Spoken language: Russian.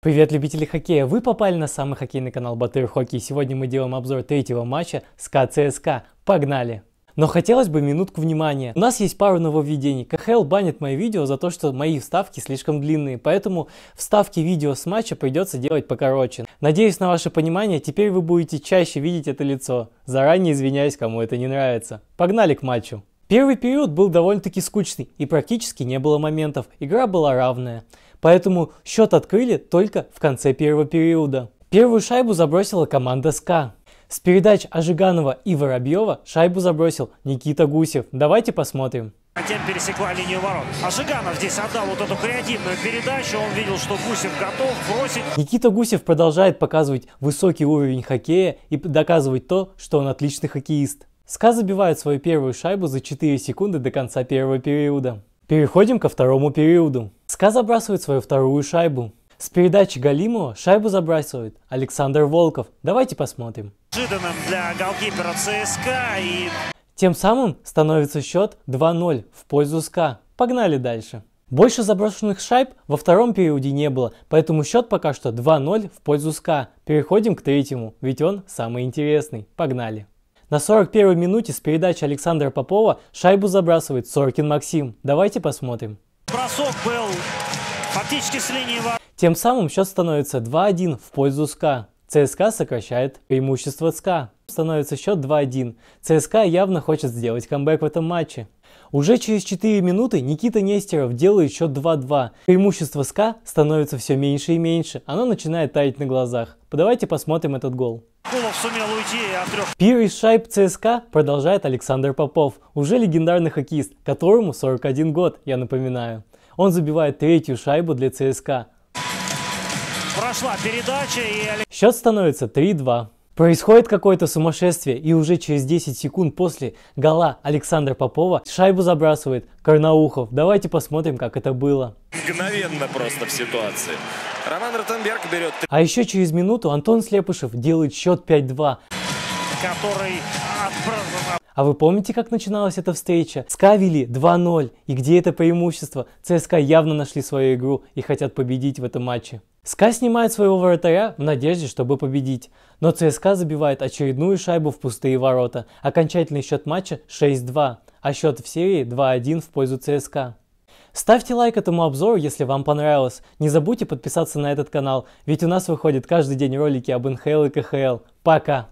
Привет, любители хоккея! Вы попали на самый хоккейный канал Батыр Хоккей. Сегодня мы делаем обзор третьего матча с КЦСК. Погнали! Но хотелось бы минутку внимания. У нас есть пару нововведений. КХЛ банит мои видео за то, что мои вставки слишком длинные, поэтому вставки видео с матча придется делать покороче. Надеюсь на ваше понимание, теперь вы будете чаще видеть это лицо. Заранее извиняюсь, кому это не нравится. Погнали к матчу! Первый период был довольно-таки скучный и практически не было моментов. Игра была равная поэтому счет открыли только в конце первого периода. Первую шайбу забросила команда СКА. С передач Ажиганова и Воробьева шайбу забросил Никита Гусев. Давайте посмотрим. Затем пересекла линию ворот. А здесь отдал вот эту креативную передачу. Он видел, что Гусев готов бросить. Никита Гусев продолжает показывать высокий уровень хоккея и доказывать то, что он отличный хоккеист. СКА забивает свою первую шайбу за 4 секунды до конца первого периода. Переходим ко второму периоду. Ска забрасывает свою вторую шайбу. С передачи Галимова шайбу забрасывает Александр Волков. Давайте посмотрим. Неожиданным для голкипера ЦСКА и... Тем самым становится счет 2-0 в пользу СКА. Погнали дальше. Больше заброшенных шайб во втором периоде не было, поэтому счет пока что 2-0 в пользу СКА. Переходим к третьему, ведь он самый интересный. Погнали. На 41 минуте с передачи Александра Попова шайбу забрасывает Соркин Максим. Давайте посмотрим бросок был фактически с линии ворот. Тем самым счет становится 2-1 в пользу СКА. ЦСКА сокращает преимущество СКА. Становится счет 2-1. ЦСКА явно хочет сделать камбэк в этом матче. Уже через 4 минуты Никита Нестеров делает счет 2-2. Преимущество СКА становится все меньше и меньше. Оно начинает таять на глазах. Давайте посмотрим этот гол. Кулов сумел уйти от трех. Пир шайб ЦСКА продолжает Александр Попов, уже легендарный хоккеист, которому 41 год, я напоминаю. Он забивает третью шайбу для ЦСКА. Прошла передача и... Счет становится 3-2. Происходит какое-то сумасшествие, и уже через 10 секунд после гола Александра Попова шайбу забрасывает Карнаухов. Давайте посмотрим, как это было. Мгновенно просто в ситуации. Роман Ротенберг берет... А еще через минуту Антон Слепышев делает счет 5-2. Который а вы помните, как начиналась эта встреча? СКА вели 2-0. И где это преимущество? ЦСКА явно нашли свою игру и хотят победить в этом матче. СКА снимает своего вратаря в надежде, чтобы победить. Но ЦСКА забивает очередную шайбу в пустые ворота. Окончательный счет матча 6-2, а счет в серии 2-1 в пользу ЦСКА. Ставьте лайк этому обзору, если вам понравилось. Не забудьте подписаться на этот канал, ведь у нас выходят каждый день ролики об НХЛ и КХЛ. Пока!